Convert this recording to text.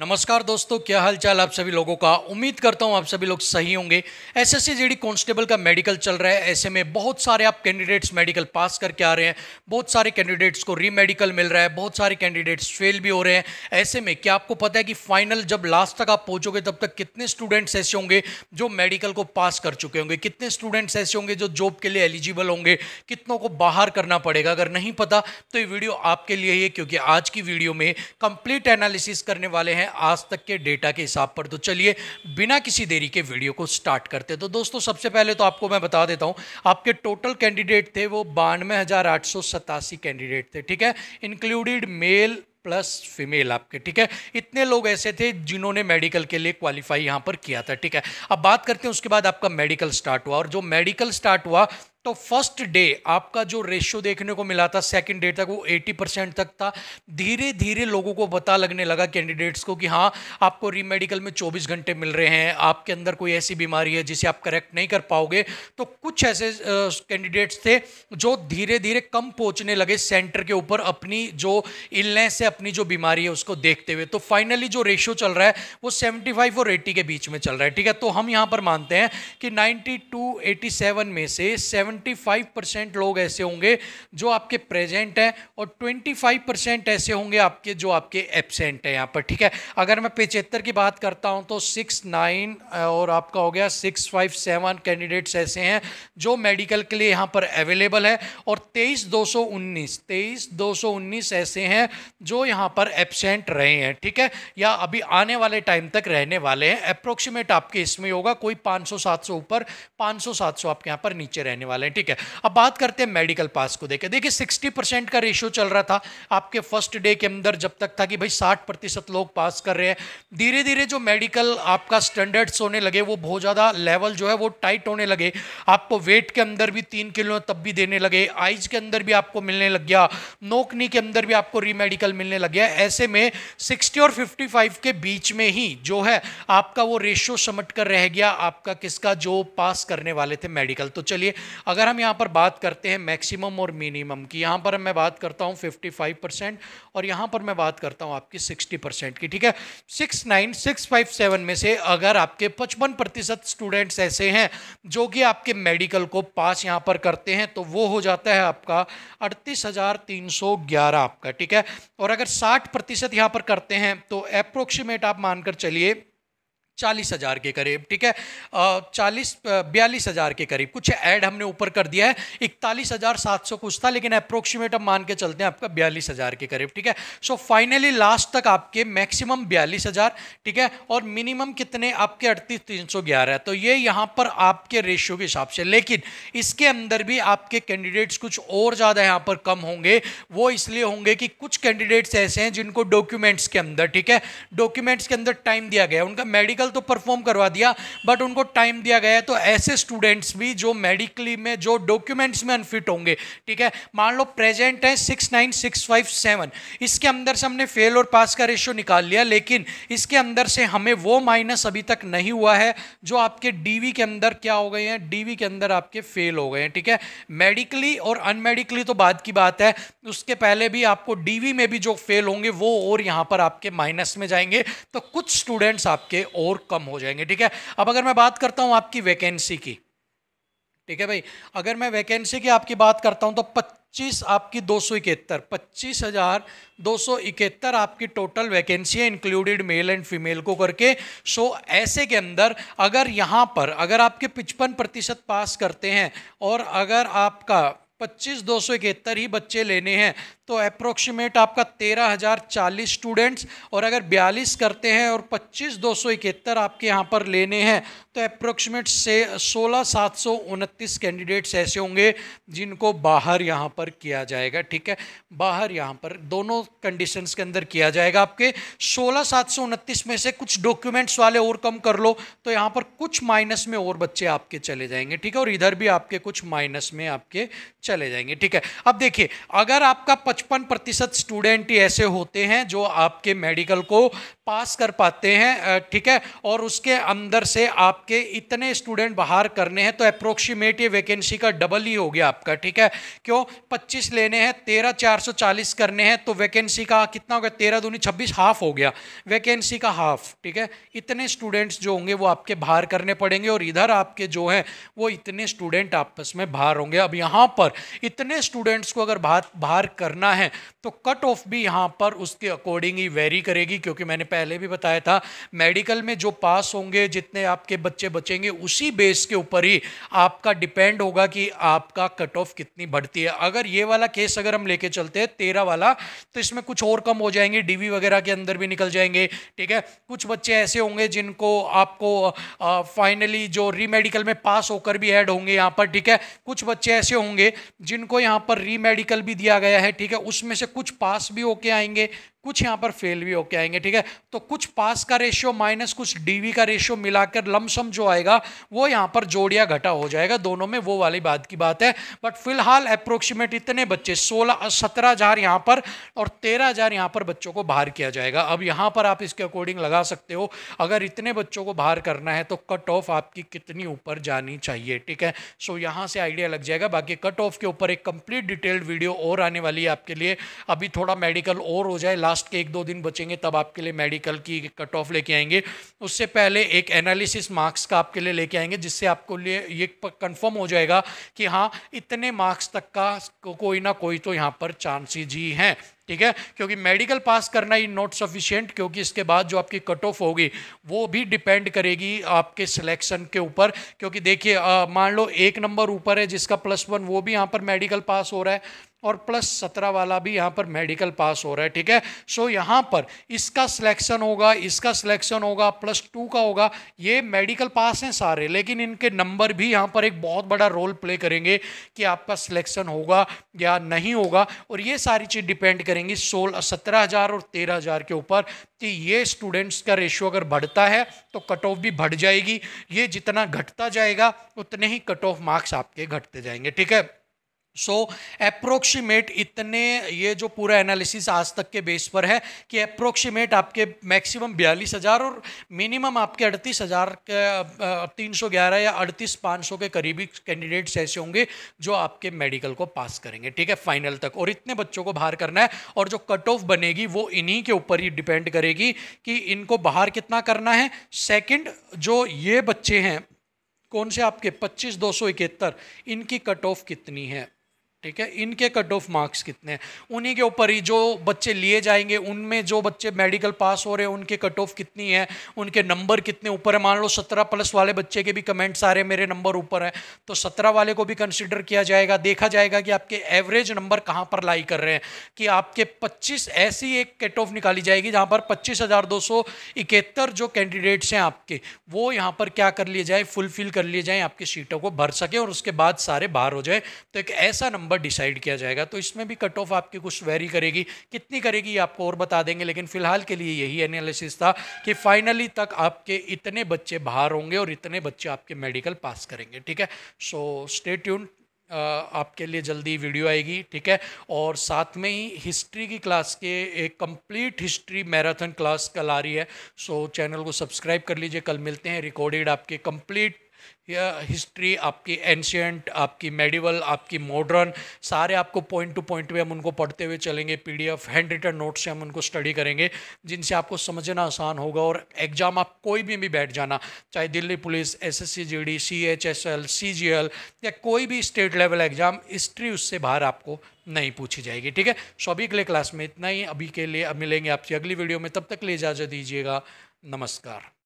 नमस्कार दोस्तों क्या हालचाल आप सभी लोगों का उम्मीद करता हूं आप सभी लोग सही होंगे एसएससी जेडी कांस्टेबल का मेडिकल चल रहा है ऐसे में बहुत सारे आप कैंडिडेट्स मेडिकल पास करके आ रहे हैं बहुत सारे कैंडिडेट्स को रीमेडिकल मिल रहा है बहुत सारे कैंडिडेट्स फेल भी हो रहे हैं ऐसे में क्या आपको पता है कि फाइनल जब लास्ट तक आप पहुँचोगे तब तक कितने स्टूडेंट्स ऐसे होंगे जो मेडिकल को पास कर चुके होंगे कितने स्टूडेंट्स ऐसे होंगे जो जॉब के लिए एलिजिबल होंगे कितनों को बाहर करना पड़ेगा अगर नहीं पता तो ये वीडियो आपके लिए ही है क्योंकि आज की वीडियो में कंप्लीट एनालिसिस करने वाले हैं हैं आज तक के डेटा के हिसाब पर तो चलिए बिना किसी देरी के वीडियो को स्टार्ट करते तो दोस्तों सबसे पहले तो आपको मैं बता देता हूँ आपके टोटल कैंडिडेट थे वो बानवे हज़ार आठ सौ सतासी कैंडिडेट थे ठीक है इंक्लूडेड मेल प्लस फीमेल आपके ठीक है इतने लोग ऐसे थे जिन्होंने मेडिकल के लिए क्वालिफाई यहां पर किया था ठीक है अब बात करते हैं उसके बाद आपका मेडिकल स्टार्ट हुआ और जो मेडिकल स्टार्ट हुआ तो फर्स्ट डे आपका जो रेशियो देखने को मिला था सेकंड डे तक वो 80 परसेंट तक था धीरे धीरे लोगों को पता लगने लगा कैंडिडेट्स को कि हाँ आपको रीमेडिकल में 24 घंटे मिल रहे हैं आपके अंदर कोई ऐसी बीमारी है जिसे आप करेक्ट नहीं कर पाओगे तो कुछ ऐसे कैंडिडेट्स थे जो धीरे धीरे कम पहुँचने लगे सेंटर के ऊपर अपनी जो इलनेस है अपनी जो बीमारी है उसको देखते हुए तो फाइनली जो रेशियो चल रहा है वो सेवेंटी और एट्टी के बीच में चल रहा है ठीक है तो हम यहाँ पर मानते हैं कि नाइन्टी टू में से सेवन 75 परसेंट लोग ऐसे होंगे जो आपके प्रेजेंट हैं और 25 परसेंट ऐसे होंगे आपके जो आपके एबसेंट हैं यहाँ पर ठीक है अगर मैं पिचहत्तर की बात करता हूँ तो सिक्स नाइन और आपका हो गया सिक्स फाइव सेवन कैंडिडेट्स ऐसे हैं जो मेडिकल के लिए यहाँ पर अवेलेबल है और तेईस दो सौ उन्नीस तेईस दो सौ उन्नीस ऐसे हैं जो यहाँ पर एबसेंट रहे हैं ठीक है या अभी आने वाले टाइम तक रहने वाले हैं अप्रोक्सीमेट आपके इसमें होगा कोई पाँच सौ सात सौ ऊपर पाँच सौ सात सौ आपके यहाँ पर नीचे रहने वाले वाले हैं ठीक है अब बात करते हैं मेडिकल पास को देखे देखिए सिक्सटी परसेंट का रेशियो चल रहा था आपके फर्स्ट डे के अंदर जब तक था कि भाई साठ प्रतिशत लोग पास कर रहे हैं धीरे धीरे जो मेडिकल आपका स्टैंडर्ड्स होने लगे वो बहुत ज़्यादा लेवल जो है वो टाइट होने लगे आपको वेट के अंदर भी तीन किलो तब भी देने लगे आइज के अंदर भी आपको मिलने लग गया नोकनी के अंदर भी आपको रीमेडिकल मिलने लग गया ऐसे में सिक्सटी और फिफ्टी के बीच में ही जो है आपका वो रेशियो समट कर रह गया आपका किसका जो पास करने वाले थे मेडिकल तो चलिए अगर हम यहाँ पर बात करते हैं मैक्सिमम और मिनिमम की यहाँ पर मैं बात करता हूँ 55 परसेंट और यहाँ पर मैं बात करता हूँ आपकी 60 परसेंट की ठीक है 69657 में से अगर आपके 55 प्रतिशत स्टूडेंट्स ऐसे हैं जो कि आपके मेडिकल को पास यहाँ पर करते हैं तो वो हो जाता है आपका अड़तीस आपका ठीक है और अगर साठ प्रतिशत यहाँ पर करते हैं तो अप्रोक्सीमेट आप मानकर चलिए चालीस हज़ार के करीब ठीक है चालीस बयालीस हज़ार के करीब कुछ ऐड हमने ऊपर कर दिया है इकतालीस हज़ार सात सौ कुछ था लेकिन अप्रोक्सीमेट हम मान के चलते हैं आपका बयालीस हज़ार के करीब ठीक है सो फाइनली लास्ट तक आपके मैक्सिमम बयालीस हज़ार ठीक है और मिनिमम कितने आपके अड़तीस तीन सौ ग्यारह तो ये यहाँ पर आपके रेशियो के हिसाब से लेकिन इसके अंदर भी आपके कैंडिडेट्स कुछ और ज़्यादा यहाँ पर कम होंगे वो इसलिए होंगे कि कुछ कैंडिडेट्स ऐसे हैं जिनको डॉक्यूमेंट्स के अंदर ठीक है डॉक्यूमेंट्स के अंदर टाइम दिया गया उनका मेडिकल मेडिकल तो परफॉर्म करवा दिया बट उनको टाइम दिया गया है तो ऐसे स्टूडेंट्स भी जो मेडिकली में जो डॉक्यूमेंट्स में अनफिट होंगे ठीक है मान लो प्रेजेंट है six nine six five seven इसके अंदर से हमने फेल और पास का रेशियो निकाल लिया लेकिन इसके अंदर से हमें वो माइनस अभी तक नहीं हुआ है जो आपके डी के अंदर क्या हो गए हैं डी के अंदर आपके फेल हो गए हैं ठीक है मेडिकली और अनमेडिकली तो बाद की बात है उसके पहले भी आपको डीवी में भी जो फेल होंगे वो और यहाँ पर आपके माइनस में जाएंगे तो कुछ स्टूडेंट्स आपके और और कम हो जाएंगे ठीक है अब अगर मैं बात करता हूँ आपकी वैकेंसी की ठीक है भाई अगर मैं वैकेंसी की आपकी बात करता हूँ तो 25 आपकी दो सौ इकहत्तर पच्चीस हज़ार दो सौ इकहत्तर आपकी टोटल वैकेंसी है इंक्लूडेड मेल एंड फीमेल को करके सो ऐसे के अंदर अगर यहाँ पर अगर आपके पिचपन प्रतिशत पास करते हैं और अगर आपका पच्चीस दो सौ इकहत्तर ही बच्चे लेने हैं तो अप्रोक्सीमेट आपका तेरह हज़ार चालीस स्टूडेंट्स और अगर बयालीस करते हैं और पच्चीस दो सौ इकहत्तर आपके यहाँ पर लेने हैं तो अप्रोक्सीमेट से सोलह सात सौ उनतीस कैंडिडेट्स ऐसे होंगे जिनको बाहर यहाँ पर किया जाएगा ठीक है बाहर यहाँ पर दोनों कंडीशंस के अंदर किया जाएगा आपके सोलह सात सौ उनतीस में से कुछ डॉक्यूमेंट्स वाले और कम कर लो तो यहाँ पर कुछ माइनस में और बच्चे आपके चले जाएंगे ठीक है और इधर भी आपके कुछ माइनस में आपके चले जाएंगे ठीक है अब देखिए अगर आपका पचपन प्रतिशत स्टूडेंट ही ऐसे होते हैं जो आपके मेडिकल को पास कर पाते हैं ठीक है और उसके अंदर से आपके इतने स्टूडेंट बाहर करने हैं तो अप्रोक्सीमेट ये वैकेंसी का डबल ही हो गया आपका ठीक है क्यों 25 लेने हैं तेरह चार सौ चालीस करने हैं तो वैकेंसी का कितना हो गया तेरह दूनी छब्बीस हाफ हो गया वैकेंसी का हाफ ठीक है इतने स्टूडेंट्स जो होंगे वो आपके बाहर करने पड़ेंगे और इधर आपके जो हैं वो इतने स्टूडेंट आपस में बाहर होंगे अब यहाँ पर इतने स्टूडेंट्स को अगर बाहर बाहर करना है तो कट ऑफ भी यहाँ पर उसके अकॉर्डिंग ही वेरी करेगी क्योंकि मैंने पहले भी बताया था मेडिकल में जो पास होंगे जितने आपके बच्चे बचेंगे उसी बेस के ऊपर ही आपका डिपेंड होगा कि आपका कट ऑफ कितनी बढ़ती है अगर ये वाला केस अगर हम लेके चलते हैं तेरह वाला तो इसमें कुछ और कम हो जाएंगे डीवी वगैरह के अंदर भी निकल जाएंगे ठीक है कुछ बच्चे ऐसे होंगे जिनको आपको फाइनली जो रीमेडिकल में पास होकर भी ऐड होंगे यहाँ पर ठीक है कुछ बच्चे ऐसे होंगे जिनको यहाँ पर रीमेडिकल भी दिया गया है ठीक है उसमें से कुछ पास भी होके आएंगे कुछ यहाँ पर फेल भी होके आएंगे ठीक है तो कुछ पास का रेशियो माइनस कुछ डीवी का रेशियो मिलाकर लमसम जो आएगा वो यहाँ पर जोड़िया घटा हो जाएगा दोनों में वो वाली बात की बात है बट फिलहाल अप्रोक्सीमेट इतने बच्चे सोलह सत्रह हज़ार यहाँ पर और तेरह हज़ार यहाँ पर बच्चों को बाहर किया जाएगा अब यहाँ पर आप इसके अकॉर्डिंग लगा सकते हो अगर इतने बच्चों को बाहर करना है तो कट ऑफ आपकी कितनी ऊपर जानी चाहिए ठीक है सो यहाँ से आइडिया लग जाएगा बाकी कट ऑफ के ऊपर एक कंप्लीट डिटेल्ड वीडियो और आने वाली है आपके लिए अभी थोड़ा मेडिकल और हो जाए लास्ट लास्ट के एक दो दिन बचेंगे तब आपके लिए मेडिकल की कट ऑफ लेके आएंगे उससे पहले एक एनालिसिस मार्क्स का आपके लिए लेके आएंगे जिससे आपको लिए ये कंफर्म हो जाएगा कि हाँ इतने मार्क्स तक का को, कोई ना कोई तो यहाँ पर चांसेज ही हैं ठीक है क्योंकि मेडिकल पास करना ही नॉट सफिशियंट क्योंकि इसके बाद जो आपकी कट ऑफ होगी वो भी डिपेंड करेगी आपके सिलेक्शन के ऊपर क्योंकि देखिए मान लो एक नंबर ऊपर है जिसका प्लस वन वो भी यहाँ पर मेडिकल पास हो रहा है और प्लस सत्रह वाला भी यहाँ पर मेडिकल पास हो रहा है ठीक है सो यहाँ पर इसका सिलेक्शन होगा इसका सिलेक्शन होगा प्लस टू का होगा ये मेडिकल पास हैं सारे लेकिन इनके नंबर भी यहाँ पर एक बहुत बड़ा रोल प्ले करेंगे कि आपका सिलेक्शन होगा या नहीं होगा और ये सारी चीज़ डिपेंड करेंगे सोलह सत्रह हज़ार और तेरह हज़ार के ऊपर कि ये स्टूडेंट्स का रेशियो अगर बढ़ता है तो कट ऑफ भी बढ़ जाएगी ये जितना घटता जाएगा उतने ही कट ऑफ मार्क्स आपके घटते जाएंगे ठीक है सो so, अप्रोक्सीमेट इतने ये जो पूरा एनालिसिस आज तक के बेस पर है कि अप्रोक्सीमेट आपके मैक्सिमम बयालीस हज़ार और मिनिमम आपके अड़तीस हज़ार तीन सौ ग्यारह या अड़तीस पाँच सौ के करीबी कैंडिडेट्स ऐसे होंगे जो आपके मेडिकल को पास करेंगे ठीक है फाइनल तक और इतने बच्चों को बाहर करना है और जो कट ऑफ बनेगी वो इन्हीं के ऊपर ही डिपेंड करेगी कि इनको बाहर कितना करना है सेकेंड जो ये बच्चे हैं कौन से आपके पच्चीस दो सौ इकहत्तर इनकी कट ऑफ कितनी है ठीक है इनके कट ऑफ मार्क्स कितने हैं उन्हीं के ऊपर ही जो बच्चे लिए जाएंगे उनमें जो बच्चे मेडिकल पास हो रहे हैं उनके कट ऑफ कितनी है उनके नंबर कितने ऊपर है मान लो सत्रह प्लस वाले बच्चे के भी कमेंट्स आ रहे हैं मेरे नंबर ऊपर है तो सत्रह वाले को भी कंसिडर किया जाएगा देखा जाएगा कि आपके एवरेज नंबर कहाँ पर लाई कर रहे हैं कि आपके पच्चीस ऐसी एक कट ऑफ निकाली जाएगी जहाँ पर पच्चीस जो कैंडिडेट्स हैं आपके वो यहाँ पर क्या कर लिए जाए फुलफिल कर लिए जाए आपकी सीटों को भर सके और उसके बाद सारे बाहर हो जाए तो एक ऐसा नंबर नंबर डिसाइड किया जाएगा तो इसमें भी कट ऑफ आपकी कुछ वेरी करेगी कितनी करेगी आपको और बता देंगे लेकिन फिलहाल के लिए यही एनालिसिस था कि फाइनली तक आपके इतने बच्चे बाहर होंगे और इतने बच्चे आपके मेडिकल पास करेंगे ठीक है सो स्टे ट्यून आपके लिए जल्दी वीडियो आएगी ठीक है और साथ में ही हिस्ट्री की क्लास के एक कंप्लीट हिस्ट्री मैराथन क्लास कल आ रही है सो चैनल को सब्सक्राइब कर लीजिए कल मिलते हैं रिकॉर्डेड आपके कंप्लीट या हिस्ट्री आपकी एंशियंट आपकी मेडिवल आपकी मॉडर्न सारे आपको पॉइंट टू पॉइंट पे हम उनको पढ़ते हुए चलेंगे पीडीएफ हैंड रिटर्न नोट्स से हम उनको स्टडी करेंगे जिनसे आपको समझना आसान होगा और एग्ज़ाम आप कोई भी भी बैठ जाना चाहे Delhi police S S C G D C H S L C G L या कोई भी स्टेट लेवल एग्ज़ाम हिस्ट्री उससे बाहर आपको नहीं पूछी जाएगी ठीक है सो अभी के लिए क्लास में इतना ही अभी के लिए अब मिलेंगे आपसे अगली वीडियो में तब तक ले इजाज़त दीजिएगा नमस्कार